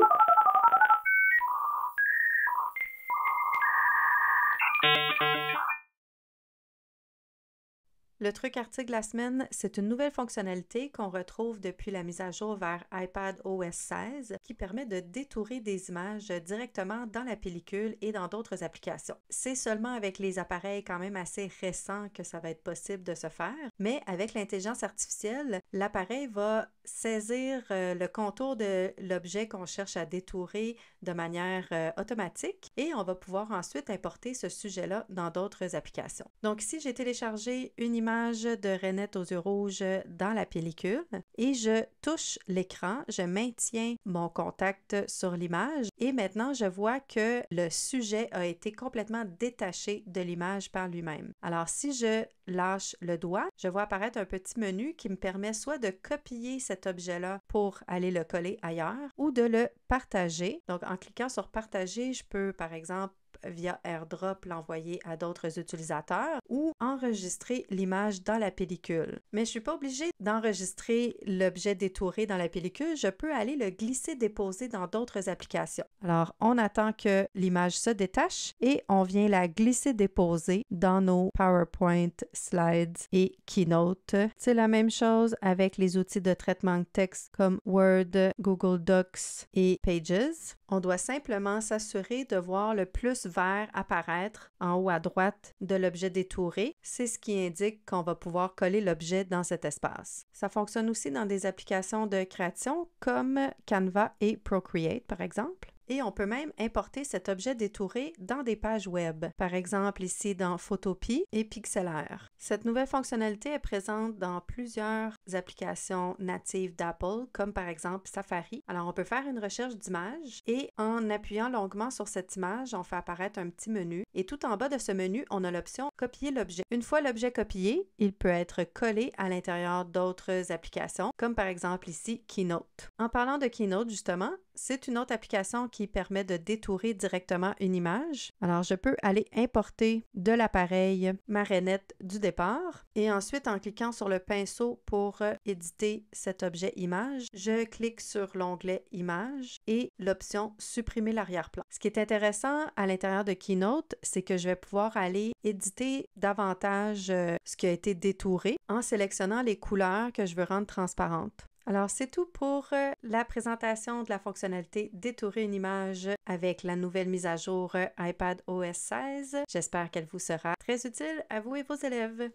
you Le truc article de la semaine, c'est une nouvelle fonctionnalité qu'on retrouve depuis la mise à jour vers iPad OS 16 qui permet de détourer des images directement dans la pellicule et dans d'autres applications. C'est seulement avec les appareils quand même assez récents que ça va être possible de se faire, mais avec l'intelligence artificielle, l'appareil va saisir euh, le contour de l'objet qu'on cherche à détourer de manière euh, automatique et on va pouvoir ensuite importer ce sujet-là dans d'autres applications. Donc si j'ai téléchargé une image de Renette aux yeux rouges dans la pellicule et je touche l'écran, je maintiens mon contact sur l'image et maintenant je vois que le sujet a été complètement détaché de l'image par lui-même. Alors si je lâche le doigt, je vois apparaître un petit menu qui me permet soit de copier cet objet-là pour aller le coller ailleurs ou de le partager. Donc en cliquant sur partager, je peux par exemple via AirDrop l'envoyer à d'autres utilisateurs ou enregistrer l'image dans la pellicule. Mais je ne suis pas obligée d'enregistrer l'objet détouré dans la pellicule, je peux aller le glisser déposer dans d'autres applications. Alors, on attend que l'image se détache et on vient la glisser déposer dans nos PowerPoint, slides et Keynote. C'est la même chose avec les outils de traitement de texte comme Word, Google Docs et Pages. On doit simplement s'assurer de voir le plus vert apparaître en haut à droite de l'objet détouré, c'est ce qui indique qu'on va pouvoir coller l'objet dans cet espace. Ça fonctionne aussi dans des applications de création comme Canva et Procreate, par exemple et on peut même importer cet objet détouré dans des pages web, par exemple ici dans Photopie et Pixelr. Cette nouvelle fonctionnalité est présente dans plusieurs applications natives d'Apple, comme par exemple Safari. Alors on peut faire une recherche d'image et en appuyant longuement sur cette image, on fait apparaître un petit menu et tout en bas de ce menu, on a l'option Copier l'objet. Une fois l'objet copié, il peut être collé à l'intérieur d'autres applications, comme par exemple ici Keynote. En parlant de Keynote justement, c'est une autre application qui permet de détourer directement une image. Alors, je peux aller importer de l'appareil ma rainette du départ et ensuite, en cliquant sur le pinceau pour euh, éditer cet objet image, je clique sur l'onglet Images et l'option Supprimer l'arrière-plan. Ce qui est intéressant à l'intérieur de Keynote, c'est que je vais pouvoir aller éditer davantage euh, ce qui a été détouré en sélectionnant les couleurs que je veux rendre transparentes. Alors, c'est tout pour euh, la présentation de la fonctionnalité Détourer une image avec la nouvelle mise à jour euh, iPad OS 16. J'espère qu'elle vous sera très utile à vous et vos élèves.